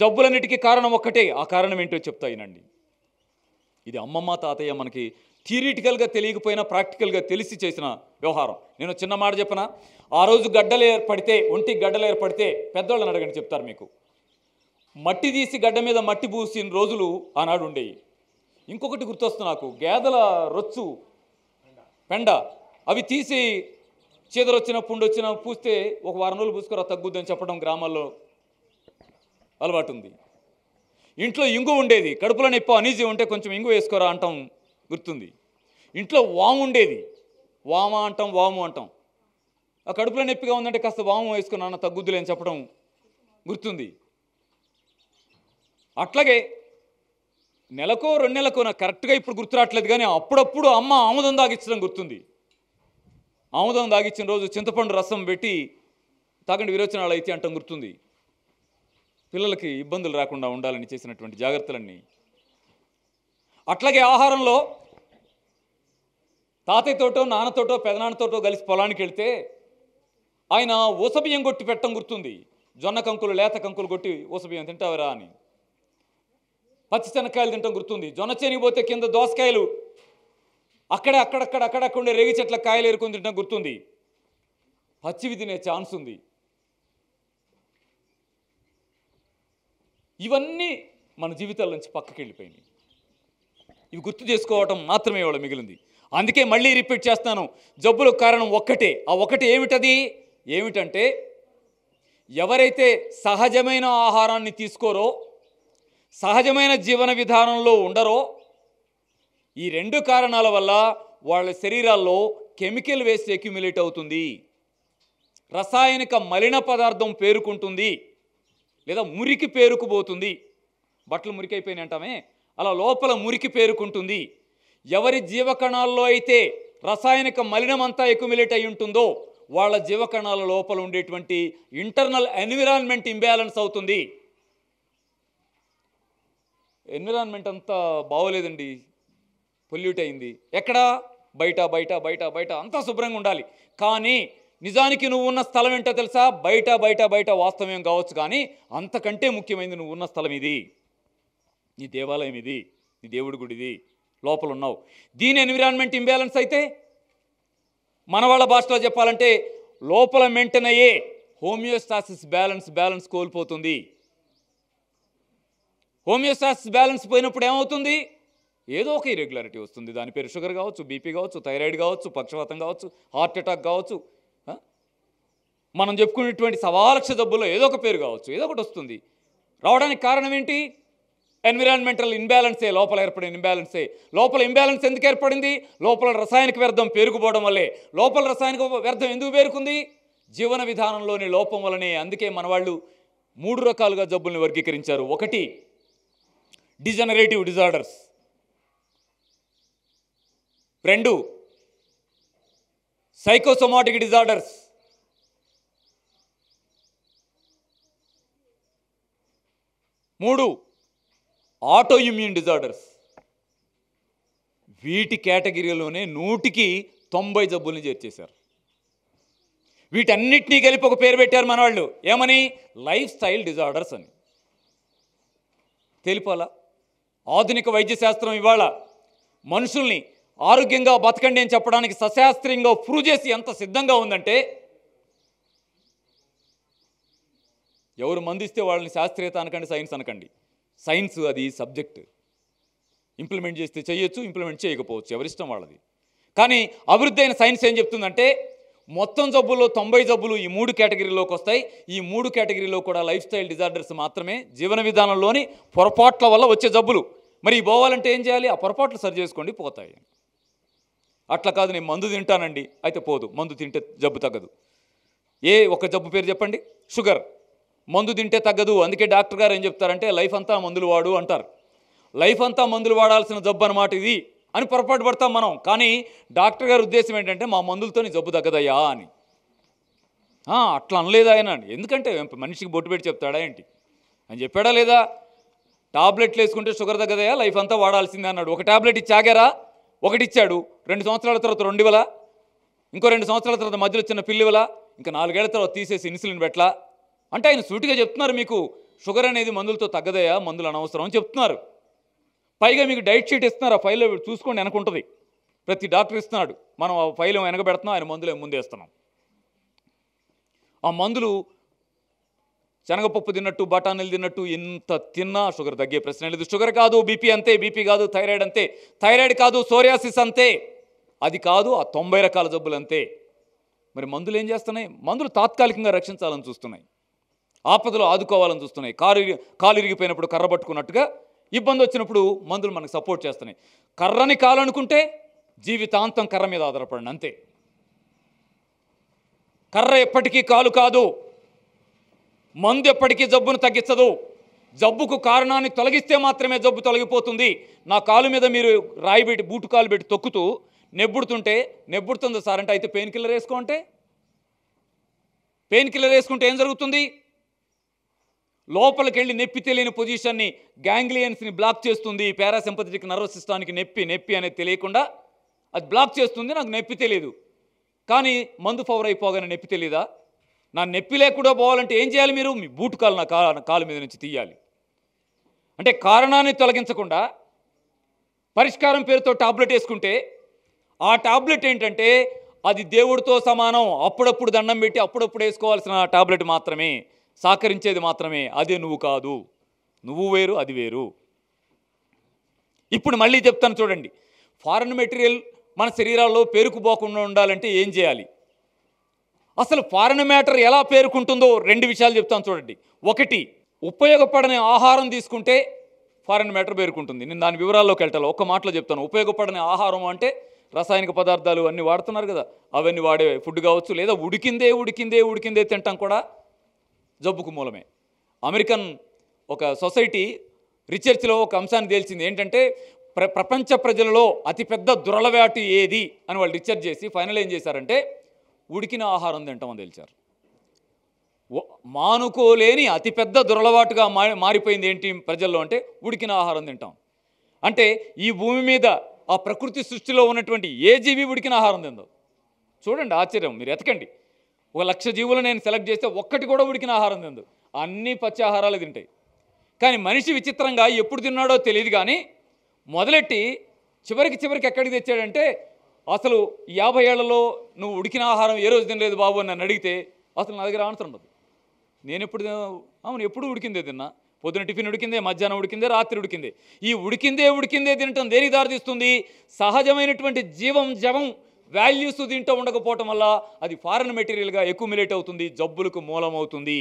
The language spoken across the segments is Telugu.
జబ్బులన్నిటికీ కారణం ఒక్కటే ఆ కారణం ఏంటో చెప్తా వినండి ఇది అమ్మమ్మ తాతయ్య మనకి థియరిటికల్గా తెలియకపోయినా ప్రాక్టికల్గా తెలిసి చేసిన వ్యవహారం నేను చిన్న మాట చెప్పనా ఆ రోజు గడ్డలు ఏర్పడితే ఒంటికి గడ్డలు ఏర్పడితే పెద్దవాళ్ళని అడగండి చెప్తారు మీకు మట్టి తీసి గడ్డ మీద మట్టి పూసిన రోజులు ఆనాడు ఉండేవి ఇంకొకటి గుర్తొస్తుంది నాకు గేదెల రొచ్చు పెండ అవి తీసి పుండు పుండొచ్చిన పూస్తే ఒక వారం రోజులు పూసుకురా తగ్గుద్దని చెప్పడం గ్రామాల్లో అలవాటు ఉంది ఇంట్లో ఇంగు ఉండేది కడుపులో నొప్పి అనీజీ ఉంటే కొంచెం ఇంగు వేసుకోరా అంటాం గుర్తుంది ఇంట్లో వాము ఉండేది వామ అంటాం వాము అంటాం ఆ కడుపులో నొప్పిగా ఉందంటే కాస్త వాము వేసుకున్నా అన్న తగ్గుద్దులే అని చెప్పడం గుర్తుంది అట్లాగే నెలకో రెండు నెలకో నాకు కరెక్ట్గా ఇప్పుడు గుర్తురావట్లేదు కానీ అప్పుడప్పుడు అమ్మ ఆముదం తాగించడం గుర్తుంది ఆముదం తాగించిన రోజు చింతపండు రసం పెట్టి తాగండి విరోచనాలు అయితే అంటాం గుర్తుంది పిల్లలకి ఇబ్బందులు రాకుండా ఉండాలని చేసినటువంటి జాగ్రత్తలన్నీ అట్లాగే ఆహారంలో తాతయ్యతోటో నాన్నతోటో పెదనాన్నతోటో కలిసి పొలానికి వెళితే ఆయన ఊసబియ్యం కొట్టి పెట్టడం గుర్తుంది జొన్న కంకులు లేత కంకులు కొట్టి ఊసబియ్యం తింటావరా అని శనక్కాయలు తింటాం గుర్తుంది జొన్న చేనిపోతే కింద దోసకాయలు అక్కడే అక్కడక్కడ అక్కడక్కడ ఉండే రేగి చెట్ల కాయలు ఎరుకొని తింటాం గుర్తుంది పచ్చివి తినే ఛాన్స్ ఉంది ఇవన్నీ మన జీవితాల నుంచి పక్కకి వెళ్ళిపోయినాయి ఇవి గుర్తు చేసుకోవటం మాత్రమే ఇవాళ మిగిలింది అందుకే మళ్ళీ రిపీట్ చేస్తాను జబ్బులకు కారణం ఒక్కటే ఆ ఒకటి ఏమిటది ఏమిటంటే ఎవరైతే సహజమైన ఆహారాన్ని తీసుకోరో సహజమైన జీవన విధానంలో ఉండరో ఈ రెండు కారణాల వల్ల వాళ్ళ శరీరాల్లో కెమికల్ వేస్ట్ ఎక్యుమిలేట్ అవుతుంది రసాయనిక మలిన పదార్థం పేరుకుంటుంది లేదా మురికి పేరుకుపోతుంది బట్టలు మురికి అయిపోయినాయి అంటామే అలా లోపల మురికి పేరుకుంటుంది ఎవరి జీవకణాల్లో అయితే రసాయనిక మలినమంతా ఎకుమిలేట్ అయి ఉంటుందో వాళ్ళ జీవకణాల లోపల ఉండేటువంటి ఇంటర్నల్ ఎన్విరాన్మెంట్ ఇంబ్యాలెన్స్ అవుతుంది ఎన్విరాన్మెంట్ అంతా బాగోలేదండి పొల్యూట్ అయింది ఎక్కడ బయట బయట బయట బయట అంతా శుభ్రంగా ఉండాలి కానీ నిజానికి నువ్వు ఉన్న స్థలం ఏంటో తెలుసా బయట బయట బయట వాస్తవ్యం కావచ్చు కానీ అంతకంటే ముఖ్యమైనది నువ్వు ఉన్న స్థలం ఇది నీ దేవాలయం ఇది నీ దేవుడి ఇది లోపల ఉన్నావు దీని ఎన్విరాన్మెంట్ ఇంబ్యాలెన్స్ అయితే మన వాళ్ళ భాషలో చెప్పాలంటే లోపల మెయింటైన్ అయ్యే హోమియోస్టాసిస్ బ్యాలెన్స్ బ్యాలెన్స్ కోల్పోతుంది హోమియోస్టాసిస్ బ్యాలెన్స్ పోయినప్పుడు ఏమవుతుంది ఏదో ఒక ఇరెగ్యులారిటీ వస్తుంది దాని పేరు షుగర్ కావచ్చు బీపీ కావచ్చు థైరాయిడ్ కావచ్చు పక్షవాతం కావచ్చు హార్ట్ అటాక్ కావచ్చు మనం చెప్పుకునేటువంటి సవాలక్ష జబ్బుల్లో ఏదో ఒక పేరు కావచ్చు ఏదో ఒకటి వస్తుంది రావడానికి కారణం ఏంటి ఎన్విరాన్మెంటల్ ఇంబ్యాలెన్సే లోపల ఏర్పడిన ఇన్బ్యాలెన్సే లోపల ఇంబ్యాలెన్స్ ఎందుకు ఏర్పడింది లోపల రసాయనిక వ్యర్థం పేరుకుపోవడం వల్లే లోపల రసాయనిక వ్యర్థం ఎందుకు పేరుకుంది జీవన విధానంలోని లోపం వలనే అందుకే మన వాళ్ళు మూడు రకాలుగా జబ్బుల్ని వర్గీకరించారు ఒకటి డిజనరేటివ్ డిజార్డర్స్ రెండు సైకోసోమాటిక్ డిజార్డర్స్ మూడు ఆటో డిజార్డర్స్ వీటి కేటగిరీలోనే నూటికి తొంభై జబ్బుల్ని చేర్చేశారు వీటన్నిటినీ కలిపి ఒక పేరు పెట్టారు మన వాళ్ళు ఏమని లైఫ్ స్టైల్ డిజార్డర్స్ అని తెలిపాలా ఆధునిక వైద్య శాస్త్రం ఇవాళ మనుషుల్ని ఆరోగ్యంగా బతకండి అని చెప్పడానికి సశాస్త్రీయంగా ప్రూవ్ చేసి ఎంత సిద్ధంగా ఉందంటే ఎవరు మందిస్తే వాళ్ళని శాస్త్రీయత అనకండి సైన్స్ అనకండి సైన్స్ అది సబ్జెక్ట్ ఇంప్లిమెంట్ చేస్తే చేయొచ్చు ఇంప్లిమెంట్ చేయకపోవచ్చు ఎవరిష్టం వాళ్ళది కానీ అభివృద్ధి అయిన సైన్స్ ఏం చెప్తుందంటే మొత్తం జబ్బుల్లో తొంభై జబ్బులు ఈ మూడు కేటగిరీలోకి వస్తాయి ఈ మూడు కేటగిరీలో కూడా లైఫ్ స్టైల్ డిజార్డర్స్ మాత్రమే జీవన విధానంలోని పొరపాట్ల వల్ల వచ్చే జబ్బులు మరి పోవాలంటే ఏం చేయాలి ఆ పొరపాట్లు సరి చేసుకోండి పోతాయి అట్లా కాదు నేను మందు తింటానండి అయితే పోదు మందు తింటే జబ్బు తగ్గదు ఏ ఒక జబ్బు పేరు చెప్పండి షుగర్ మందు తింటే తగ్గదు అందుకే డాక్టర్ గారు ఏం చెప్తారంటే లైఫ్ అంతా మందులు వాడు అంటారు లైఫ్ అంతా మందులు వాడాల్సిన జబ్బు అనమాట ఇది అని పొరపాటు పడతాం మనం కానీ డాక్టర్ గారి ఉద్దేశం ఏంటంటే మా మందులతో నీ జబ్బు తగ్గదయ్యా అని అట్లా అనలేదు ఆయన ఎందుకంటే మనిషికి బొట్టు పెట్టి చెప్తాడా ఏంటి అని చెప్పాడా లేదా టాబ్లెట్లు వేసుకుంటే షుగర్ తగ్గదయా లైఫ్ అంతా వాడాల్సిందే అన్నాడు ఒక టాబ్లెట్ ఇచ్చి ఒకటి ఇచ్చాడు రెండు సంవత్సరాల తర్వాత రెండు ఇంకో రెండు సంవత్సరాల తర్వాత మధ్యలో చిన్న పిల్లివల ఇంకా నాలుగేళ్ల తర్వాత తీసేసి ఇన్సులిన్ పెట్టలా అంటే ఆయన సూటిగా చెప్తున్నారు మీకు షుగర్ అనేది మందులతో తగ్గదయా మందులు అనవసరం అని చెప్తున్నారు పైగా మీకు డైట్ షీట్ ఇస్తున్నారు ఆ ఫైల్లో చూసుకోండి వెనకుంటుంది ప్రతి డాక్టర్ ఇస్తున్నాడు మనం ఆ ఫైల్ వెనకబెడుతున్నాం ఆయన మందులు ముందేస్తున్నాం ఆ మందులు శనగపప్పు తిన్నట్టు బఠానీలు తిన్నట్టు ఎంత తిన్నా షుగర్ తగ్గే ప్రశ్న లేదు షుగర్ కాదు బీపీ అంతే బీపీ కాదు థైరాయిడ్ అంతే థైరాయిడ్ కాదు సోరియాసిస్ అంతే అది కాదు ఆ తొంభై రకాల జబ్బులు అంతే మరి మందులు ఏం చేస్తున్నాయి మందులు తాత్కాలికంగా రక్షించాలని చూస్తున్నాయి ఆపదలో ఆదుకోవాలని చూస్తున్నాయి కారు కాలు ఇరిగిపోయినప్పుడు కర్ర పట్టుకున్నట్టుగా ఇబ్బంది వచ్చినప్పుడు మందులు మనకు సపోర్ట్ చేస్తున్నాయి కర్రని కాలనుకుంటే జీవితాంతం కర్ర మీద ఆధారపడండి అంతే కర్ర ఎప్పటికీ కాలు కాదు మందు ఎప్పటికీ జబ్బును తగ్గించదు జబ్బుకు కారణాన్ని తొలగిస్తే మాత్రమే జబ్బు తొలగిపోతుంది నా కాలు మీద మీరు రాయి పెట్టి బూటు కాలు పెట్టి తొక్కుతూ నెబ్బుడుతుంటే నెబ్బుడుతుంది సార్ అంటే అయితే పెయిన్ కిల్లర్ వేసుకో పెయిన్ కిల్లర్ వేసుకుంటే ఏం జరుగుతుంది లోపలికి వెళ్ళి నొప్పి తెలియని పొజిషన్ని గ్యాంగ్లియన్స్ని బ్లాక్ చేస్తుంది పారాసింపథెటిక్ నర్వస్ సిస్టానికి నొప్పి నొప్పి అనేది తెలియకుండా అది బ్లాక్ చేస్తుంది నాకు నొప్పి తెలియదు కానీ మందు ఫవర్ అయిపోగానే నొప్పి తెలియదా నా నొప్పి లేకుండా పోవాలంటే ఏం చేయాలి మీరు మీ బూట్ కాలు నా కాలు మీద నుంచి తీయాలి అంటే కారణాన్ని తొలగించకుండా పరిష్కారం పేరుతో టాబ్లెట్ వేసుకుంటే ఆ టాబ్లెట్ ఏంటంటే అది దేవుడితో సమానం అప్పుడప్పుడు దండం పెట్టి అప్పుడప్పుడు వేసుకోవాల్సిన టాబ్లెట్ మాత్రమే సహకరించేది మాత్రమే అదే నువ్వు కాదు నువ్వు వేరు అది వేరు ఇప్పుడు మళ్ళీ చెప్తాను చూడండి ఫారెన్ మెటీరియల్ మన శరీరాల్లో పేరుకుపోకుండా ఉండాలంటే ఏం చేయాలి అసలు ఫారెన్ మ్యాటర్ ఎలా పేరుకుంటుందో రెండు విషయాలు చెప్తాను చూడండి ఒకటి ఉపయోగపడని ఆహారం తీసుకుంటే ఫారెన్ మ్యాటర్ పేరుకుంటుంది నేను దాని వివరాల్లోకి వెళ్తాను ఒక్క మాటలో చెప్తాను ఉపయోగపడని ఆహారం అంటే రసాయనిక పదార్థాలు అన్నీ వాడుతున్నారు కదా అవన్నీ వాడే ఫుడ్ కావచ్చు లేదా ఉడికిందే ఉడికిందే ఉడికిందే తింటాం కూడా జబ్బుకు మూలమే అమెరికన్ ఒక సొసైటీ రీసెర్చ్లో ఒక అంశాన్ని తేల్చింది ఏంటంటే ప్ర ప్రపంచ ప్రజలలో అతిపెద్ద దురలవాటు ఏది అని వాళ్ళు రీసెర్చ్ చేసి ఫైనల్ ఏం చేశారంటే ఉడికిన ఆహారం తింటామని తేల్చారు మానుకోలేని అతిపెద్ద దురలవాటుగా మారిపోయింది ఏంటి ప్రజల్లో అంటే ఉడికిన ఆహారం తింటాం అంటే ఈ భూమి మీద ఆ ప్రకృతి సృష్టిలో ఉన్నటువంటి ఏ జీవి ఉడికిన ఆహారం తిందో చూడండి ఆశ్చర్యం మీరు ఎతకండి ఒక లక్ష జీవులు నేను సెలెక్ట్ చేస్తే ఒక్కటి కూడా ఉడికిన ఆహారం తిందు అన్ని పచ్చాహారాలు తింటాయి కానీ మనిషి విచిత్రంగా ఎప్పుడు తిన్నాడో తెలియదు కానీ మొదలెట్టి చివరికి చివరికి ఎక్కడికి తెచ్చాడంటే అసలు యాభై ఏళ్లలో నువ్వు ఉడికిన ఆహారం ఏ రోజు తినలేదు బాబు అని నన్ను అడిగితే అసలు నా దగ్గర ఆన్సర్ ఉండదు నేను ఎప్పుడు అవును ఎప్పుడు ఉడికిందే తిన్నా పొద్దున టిఫిన్ ఉడికిందే మధ్యాహ్నం ఉడికిందే రాత్రి ఉడికిందే ఈ ఉడికిందే ఉడికిందే తినటం దేనికి దారితీస్తుంది సహజమైనటువంటి జీవం జవం వాల్యూస్ దీంట్లో ఉండకపోవటం వల్ల అది ఫారెన్ మెటీరియల్గా ఎక్యుమిలేట్ అవుతుంది జబ్బులకు మూలమవుతుంది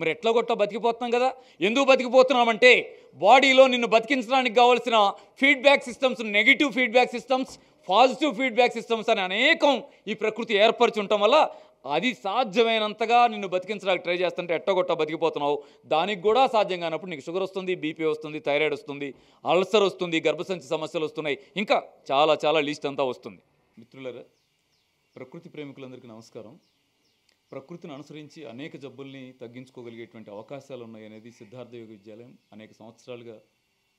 మరి ఎట్లా గొట్ట బతికిపోతున్నాం కదా ఎందుకు బతికిపోతున్నామంటే బాడీలో నిన్ను బతికించడానికి కావాల్సిన feedback systems negative feedback systems positive feedback systems అని అనేకం ఈ ప్రకృతి ఏర్పరచుంటాం వల్ల అది సాధ్యమైనంతగా నిన్ను బతికించడానికి ట్రై చేస్తుంటే ఎట్టగొట్ట బతికిపోతున్నావు దానికి కూడా సాధ్యం కానప్పుడు నీకు షుగర్ వస్తుంది బీపీ వస్తుంది థైరాయిడ్ వస్తుంది అల్సర్ వస్తుంది గర్భసంచి సమస్యలు వస్తున్నాయి ఇంకా చాలా చాలా లిస్ట్ అంతా వస్తుంది మిత్రులరా ప్రకృతి ప్రేమికులందరికీ నమస్కారం ప్రకృతిని అనుసరించి అనేక జబ్బుల్ని తగ్గించుకోగలిగేటువంటి అవకాశాలు ఉన్నాయనేది సిద్ధార్థ యోగ విద్యాలయం అనేక సంవత్సరాలుగా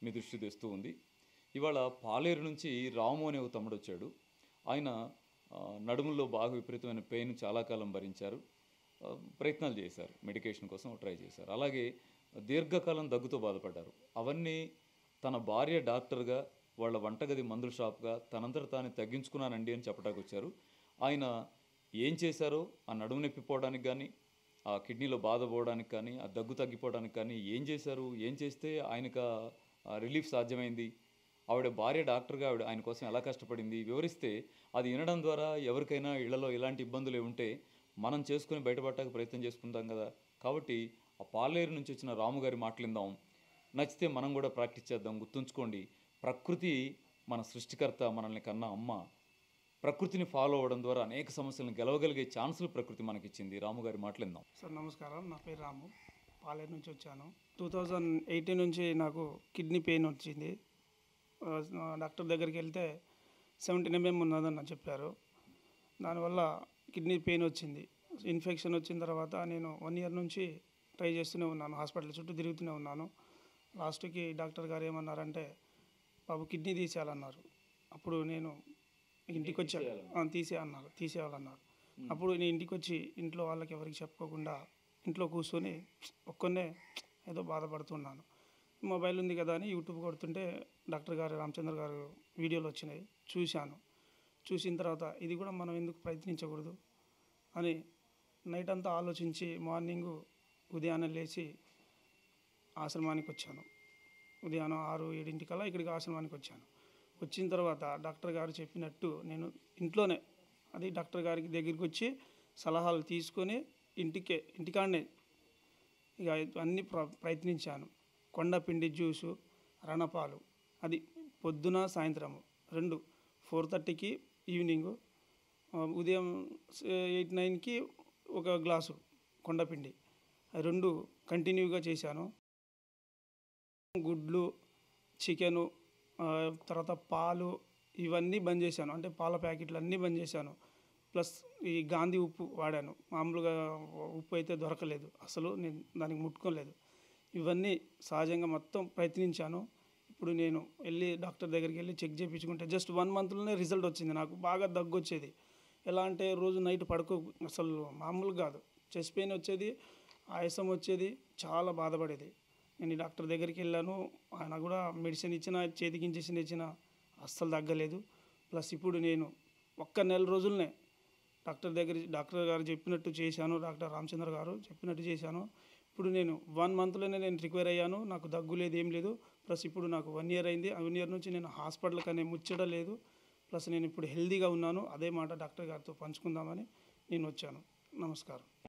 మీ దృష్టి తెస్తూ ఉంది ఇవాళ పాలేరు నుంచి రాము అనే ఒక తమ్ముడు వచ్చాడు ఆయన నడుముల్లో బాగా విపరీతమైన పెయిన్ చాలా కాలం భరించారు ప్రయత్నాలు చేశారు మెడికేషన్ కోసం ట్రై చేశారు అలాగే దీర్ఘకాలం దగ్గుతో బాధపడ్డారు అవన్నీ తన భార్య డాక్టర్గా వాళ్ళ వంటగది మందుల షాప్గా తనంతట తాను తగ్గించుకున్నానండి అని చెప్పడానికి వచ్చారు ఆయన ఏం చేశారో ఆ నడుము నొప్పిపోవడానికి కానీ ఆ కిడ్నీలో బాధ పోవడానికి కానీ ఆ దగ్గు తగ్గిపోవడానికి కానీ ఏం చేశారు ఏం చేస్తే ఆయనకు రిలీఫ్ సాధ్యమైంది ఆవిడ భార్య డాక్టర్గా ఆవిడ ఆయన కోసం ఎలా కష్టపడింది వివరిస్తే అది వినడం ద్వారా ఎవరికైనా ఇళ్లలో ఇలాంటి ఇబ్బందులు ఉంటే మనం చేసుకుని బయటపడటానికి ప్రయత్నం చేసుకుంటాం కదా కాబట్టి ఆ పాలేరు నుంచి వచ్చిన రాముగారి మాట్లాడిందాం నచ్చితే మనం కూడా ప్రాక్టీస్ చేద్దాం గుర్తుంచుకోండి ప్రకృతి మన సృష్టికర్త మనల్ని కన్న అమ్మ ప్రకృతిని ఫాలో అవ్వడం ద్వారా అనేక సమస్యలను గెలవగలిగే ఛాన్సులు ప్రకృతి మనకిచ్చింది రాముగారి మాట్లాడిందాం సార్ నమస్కారం నా పేరు రాము పాలేరు నుంచి వచ్చాను టూ థౌజండ్ ఎయిటీన్ నుంచి నాకు కిడ్నీ పెయిన్ వచ్చింది డాక్టర్ దగ్గరికి వెళ్తే సెవెంటీన్ ఎంఎం ఉన్నదని చెప్పారు దానివల్ల కిడ్నీ పెయిన్ వచ్చింది ఇన్ఫెక్షన్ వచ్చిన తర్వాత నేను వన్ ఇయర్ నుంచి ట్రై చేస్తూనే ఉన్నాను హాస్పిటల్ చుట్టూ తిరుగుతూనే ఉన్నాను లాస్ట్కి డాక్టర్ గారు ఏమన్నారంటే బాబు కిడ్నీ తీసేయాలన్నారు అప్పుడు నేను ఇంటికి వచ్చా తీసే అన్నారు తీసేయాలన్నారు అప్పుడు నేను ఇంటికి వచ్చి ఇంట్లో వాళ్ళకి ఎవరికి చెప్పుకోకుండా ఇంట్లో కూర్చొని ఒక్కనే ఏదో బాధపడుతున్నాను మొబైల్ ఉంది కదా అని యూట్యూబ్ కొడుతుంటే డాక్టర్ గారు రామచంద్ర గారు వీడియోలు వచ్చినాయి చూశాను చూసిన తర్వాత ఇది కూడా మనం ఎందుకు ప్రయత్నించకూడదు అని నైట్ అంతా ఆలోచించి మార్నింగ్ ఉదయాన్నే లేచి ఆశ్రమానికి వచ్చాను ఉదయాన్నం ఆరు ఏడింటికల్లా ఇక్కడికి ఆశ్రమానికి వచ్చాను వచ్చిన తర్వాత డాక్టర్ గారు చెప్పినట్టు నేను ఇంట్లోనే అది డాక్టర్ గారికి దగ్గరికి వచ్చి సలహాలు తీసుకొని ఇంటికే ఇంటికాడనే ఇక అన్ని ప్ర ప్రయత్నించాను కొండపిండి జ్యూసు రణపాలు అది పొద్దున సాయంత్రము రెండు ఫోర్ థర్టీకి ఈవినింగ్ ఉదయం ఎయిట్ నైన్కి ఒక గ్లాసు కొండపిండి రెండు కంటిన్యూగా చేశాను గుడ్లు చికెను తర్వాత పాలు ఇవన్నీ బంద్ చేశాను అంటే పాల ప్యాకెట్లు అన్నీ బంద్ చేశాను ప్లస్ ఈ గాంధీ ఉప్పు వాడాను మామూలుగా ఉప్పు అయితే దొరకలేదు అసలు నేను దానికి ముట్టుకోలేదు ఇవన్నీ సహజంగా మొత్తం ప్రయత్నించాను ఇప్పుడు నేను వెళ్ళి డాక్టర్ దగ్గరికి వెళ్ళి చెక్ చేయించుకుంటే జస్ట్ వన్ మంత్లోనే రిజల్ట్ వచ్చింది నాకు బాగా దగ్గు వచ్చేది ఎలా అంటే రోజు నైట్ పడుకో అసలు మామూలు కాదు చెస్ట్ పెయిన్ వచ్చేది ఆయాసం వచ్చేది చాలా బాధపడేది నేను డాక్టర్ దగ్గరికి వెళ్ళాను ఆయన కూడా మెడిసిన్ ఇచ్చిన చేతికి ఇంజెక్షన్ ఇచ్చిన అస్సలు తగ్గలేదు ప్లస్ ఇప్పుడు నేను ఒక్క నెల రోజులనే డాక్టర్ దగ్గర డాక్టర్ గారు చెప్పినట్టు చేశాను డాక్టర్ రామచంద్ర గారు చెప్పినట్టు చేశాను ఇప్పుడు నేను వన్ మంత్లోనే నేను రిక్వైర్ అయ్యాను నాకు దగ్గు లేదు ఏం లేదు ప్లస్ ఇప్పుడు నాకు వన్ ఇయర్ అయింది వన్ ఇయర్ నుంచి నేను హాస్పిటల్కి అనే ముచ్చట లేదు ప్లస్ నేను ఇప్పుడు హెల్దీగా ఉన్నాను అదే మాట డాక్టర్ గారితో పంచుకుందామని నేను వచ్చాను నమస్కారం